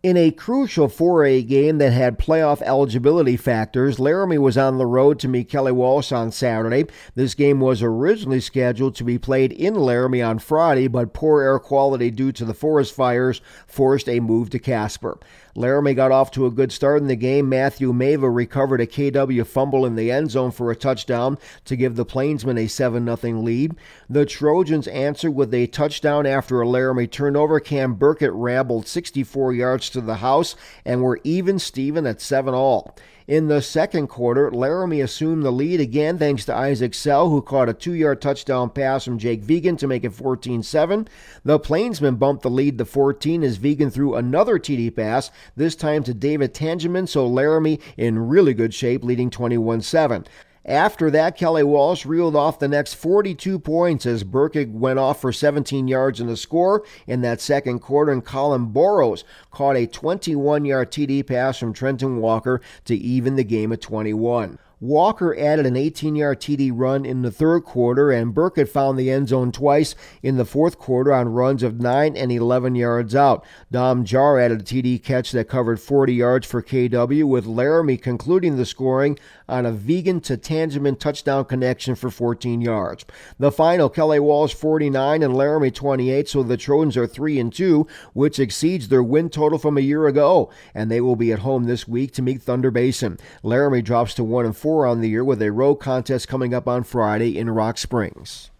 In a crucial 4A game that had playoff eligibility factors, Laramie was on the road to meet Kelly Walsh on Saturday. This game was originally scheduled to be played in Laramie on Friday, but poor air quality due to the forest fires forced a move to Casper. Laramie got off to a good start in the game. Matthew Mava recovered a KW fumble in the end zone for a touchdown to give the Plainsmen a 7 0 lead. The Trojans answered with a touchdown after a Laramie turnover. Cam Burkett rambled 64 yards runs to the house, and were even Steven at 7 all. In the second quarter, Laramie assumed the lead again thanks to Isaac Sell, who caught a two yard touchdown pass from Jake Vegan to make it 14 7. The Plainsmen bumped the lead to 14 as Vegan threw another TD pass, this time to David Tangeman, so Laramie in really good shape, leading 21 7. After that, Kelly Walsh reeled off the next 42 points as Burkig went off for 17 yards in the score in that second quarter, and Colin Boros caught a 21 yard TD pass from Trenton Walker to even the game at 21. Walker added an 18 yard TD run in the third quarter, and Burkett found the end zone twice in the fourth quarter on runs of 9 and 11 yards out. Dom Jar added a TD catch that covered 40 yards for KW, with Laramie concluding the scoring on a vegan to Tangeman touchdown connection for 14 yards. The final, Kelly Walls 49 and Laramie 28, so the Trojans are 3 and 2, which exceeds their win total from a year ago, and they will be at home this week to meet Thunder Basin. Laramie drops to 1 and 4 four on the year with a row contest coming up on Friday in Rock Springs.